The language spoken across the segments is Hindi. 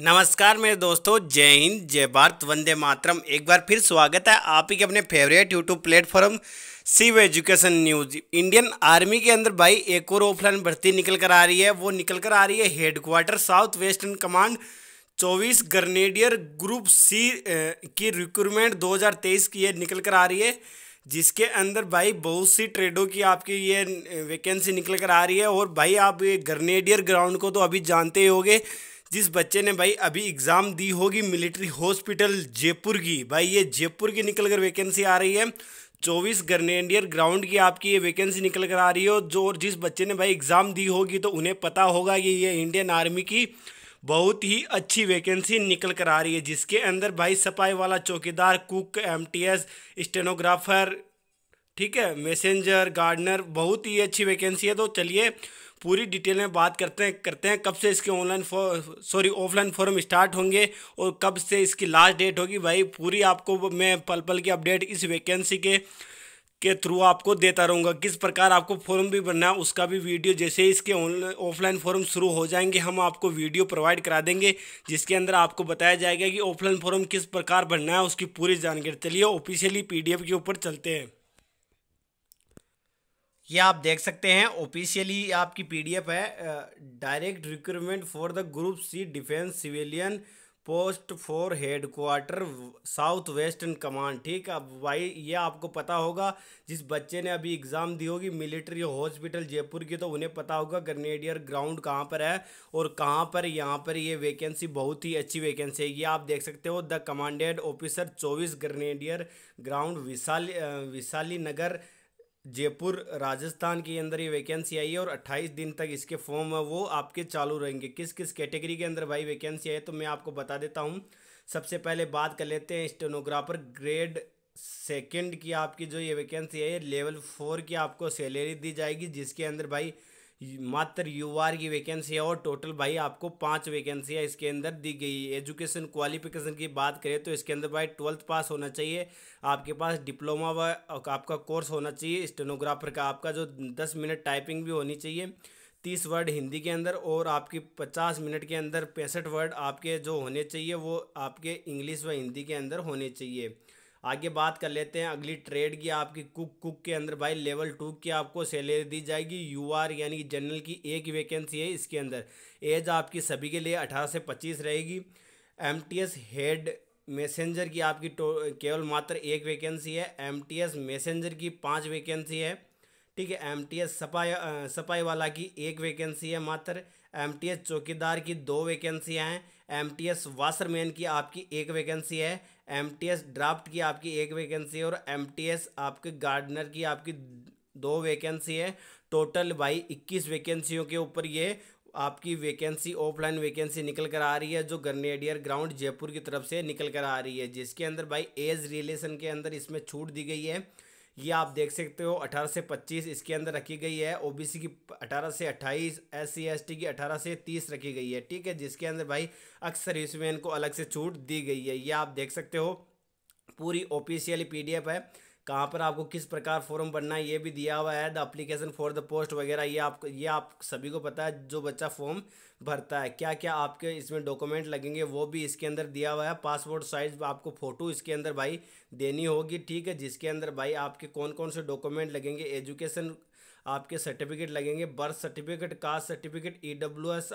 नमस्कार मेरे दोस्तों जय हिंद जय भारत वंदे मातरम एक बार फिर स्वागत है आप ही के अपने फेवरेट यूट्यूब प्लेटफॉर्म सिव एजुकेशन न्यूज इंडियन आर्मी के अंदर भाई एक और ऑफलाइन भर्ती निकल कर आ रही है वो निकल कर आ रही है headquarter south western command 24 grenadier group C की रिक्रूटमेंट दो की ये निकल कर आ रही है जिसके अंदर भाई बहुत सी ट्रेडों की आपकी ये वैकेंसी निकल कर आ रही है और भाई आप ये ग्रनेडियर ग्राउंड को तो अभी जानते ही जिस बच्चे ने भाई अभी एग्ज़ाम दी होगी मिलिट्री हॉस्पिटल जयपुर की भाई ये जयपुर की निकल कर वैकेंसी आ रही है चौबीस ग्रनेडियर ग्राउंड की आपकी ये वैकेंसी निकल कर आ रही है जो और जिस बच्चे ने भाई एग्ज़ाम दी होगी तो उन्हें पता होगा कि ये इंडियन आर्मी की बहुत ही अच्छी वैकेंसी निकल कर आ रही है जिसके अंदर भाई सफाई वाला चौकीदार कुक एमटीएस स्टेनोग्राफर ठीक है मैसेंजर गार्डनर बहुत ही अच्छी वैकेंसी है तो चलिए पूरी डिटेल में बात करते हैं करते हैं कब से इसके online sorry offline form start होंगे और कब से इसकी लास्ट डेट होगी भाई पूरी आपको मैं पल पल की अपडेट इस वैकेंसी के के थ्रू आपको देता रहूँगा किस प्रकार आपको फॉर्म भी भरना है उसका भी वीडियो जैसे ही इसके ऑफलाइन फॉर्म शुरू हो जाएंगे हम आपको वीडियो प्रोवाइड करा देंगे जिसके अंदर आपको बताया जाएगा कि ऑफलाइन फॉर्म किस प्रकार भरना है उसकी पूरी जानकारी चलिए ऑफिशियली पीडीएफ के ऊपर चलते हैं ये आप देख सकते हैं ऑफिशियली आपकी पीडीएफ है direct recruitment for the group C defence civilian post for headquarter south western command ठीक है अब भाई ये आपको पता होगा जिस बच्चे ने अभी एग्ज़ाम दी होगी मिलिट्री हॉस्पिटल जयपुर की तो उन्हें पता होगा ग्रेनेडियर ग्राउंड कहाँ पर है और कहाँ पर यहाँ पर ये वैकेंसी बहुत ही अच्छी वैकेंसी है ये आप देख सकते हो द कमांडेड ऑफिसर चौबीस ग्रेनेडियर ग्राउंड विशाली विशाली नगर जयपुर राजस्थान के अंदर ये वैकेंसी आई है और 28 दिन तक इसके फॉर्म है वो आपके चालू रहेंगे किस किस कैटेगरी के अंदर भाई वैकेंसी आई तो मैं आपको बता देता हूँ सबसे पहले बात कर लेते हैं स्टेनोग्राफर ग्रेड सेकेंड की आपकी जो ये वैकेंसी है लेवल फोर की आपको सैलरी दी जाएगी जिसके अंदर भाई मात्र यू की वैकेंसी है और टोटल भाई आपको पाँच वैकेंसियाँ इसके अंदर दी गई एजुकेशन क्वालिफिकेशन की बात करें तो इसके अंदर भाई ट्वेल्थ पास होना चाहिए आपके पास डिप्लोमा व आपका कोर्स होना चाहिए स्टेनोग्राफर का आपका जो दस मिनट टाइपिंग भी होनी चाहिए तीस वर्ड हिंदी के अंदर और आपकी पचास मिनट के अंदर पैंसठ वर्ड आपके जो होने चाहिए वो आपके इंग्लिश व हिंदी के अंदर होने चाहिए आगे बात कर लेते हैं अगली ट्रेड की आपकी कुक कुक के अंदर भाई लेवल टू की आपको सैलरी दी जाएगी यू आर यानी जनरल की एक वैकेंसी है इसके अंदर एज आपकी सभी के लिए अठारह से पच्चीस रहेगी एम हेड मैसेंजर की आपकी केवल मात्र एक वैकेंसी है एम मैसेंजर की पाँच वैकेंसी है ठीक है एम टी एस सफाई वाला की एक वैकेंसी है मात्र एम टी एस चौकीदार की दो वैकेंसियाँ हैं एम टी एस वासरमैन की आपकी एक वैकेंसी है एम टी एस ड्राफ्ट की आपकी एक वैकेंसी है और एम टी एस आपके गार्डनर की आपकी दो वैकेंसी है टोटल भाई इक्कीस वैकेंसियों के ऊपर ये आपकी वैकेंसी ऑफलाइन वैकेंसी निकल कर आ रही है जो ग्रनेडियर ग्राउंड जयपुर की तरफ से निकल कर आ रही है जिसके अंदर भाई एज रिलेशन के अंदर इसमें छूट दी गई है ये आप देख सकते हो 18 से 25 इसके अंदर रखी गई है ओबीसी की 18 से 28 एस सी की 18 से 30 रखी गई है ठीक है जिसके अंदर भाई अक्सर इसमें इनको अलग से छूट दी गई है ये आप देख सकते हो पूरी ऑफिशियली पीडीएफ है कहाँ पर आपको किस प्रकार फॉर्म भरना है ये भी दिया हुआ है the application for the post वगैरह ये आपको ये आप सभी को पता है जो बच्चा फॉर्म भरता है क्या क्या आपके इसमें डॉक्यूमेंट लगेंगे वो भी इसके अंदर दिया हुआ है पासपोर्ट साइज आपको फ़ोटो इसके अंदर भाई देनी होगी ठीक है जिसके अंदर भाई आपके कौन कौन से डॉक्यूमेंट लगेंगे एजुकेशन आपके सर्टिफिकेट लगेंगे बर्थ सर्टिफिकेट कास्ट सर्टिफिकेट ई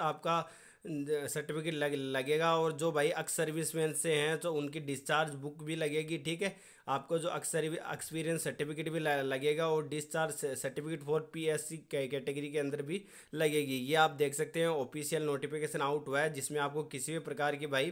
आपका सर्टिफिकेट लग, लगेगा और जो भाई अक्स सर्विस मैन से हैं तो उनकी डिस्चार्ज बुक भी लगेगी ठीक है आपको जो अक्स एक्सपीरियंस सर्टिफिकेट भी लगेगा और discharge certificate for PSC category के अंदर भी लगेगी ये आप देख सकते हैं ऑफिशियल नोटिफिकेशन आउट हुआ है जिसमें आपको किसी भी प्रकार की भाई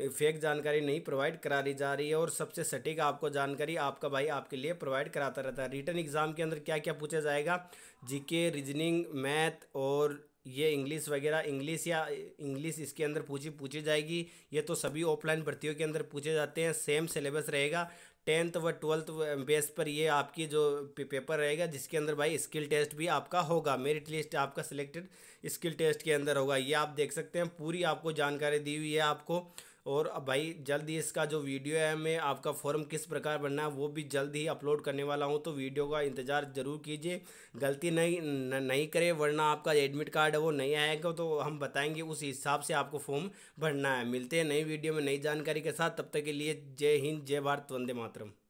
फेक जानकारी नहीं प्रोवाइड ली जा रही है और सबसे सटीक आपको जानकारी आपका भाई आपके लिए प्रोवाइड कराता रहता है रिटर्न एग्ज़ाम के अंदर क्या क्या पूछा जाएगा जीके रीजनिंग मैथ और ये इंग्लिश वगैरह इंग्लिश या इंग्लिश इसके अंदर पूछी पूछी जाएगी ये तो सभी ऑफलाइन भर्तियों के अंदर पूछे जाते हैं सेम सिलेबस रहेगा टेंथ व ट्वेल्थ बेस पर ये आपकी जो पेपर रहेगा जिसके अंदर भाई स्किल टेस्ट भी आपका होगा मेरिट लिस्ट आपका सिलेक्टेड स्किल टेस्ट के अंदर होगा ये आप देख सकते हैं पूरी आपको जानकारी दी हुई है आपको और अब भाई जल्द ही इसका जो वीडियो है मैं आपका फॉर्म किस प्रकार बनना है वो भी जल्द ही अपलोड करने वाला हूँ तो वीडियो का इंतज़ार ज़रूर कीजिए गलती नहीं न, नहीं करे वरना आपका एडमिट कार्ड है वो नहीं आएगा तो हम बताएंगे उस हिसाब से आपको फॉर्म भरना है मिलते हैं नई वीडियो में नई जानकारी के साथ तब तक के लिए जय हिंद जय भारत वंदे मातरम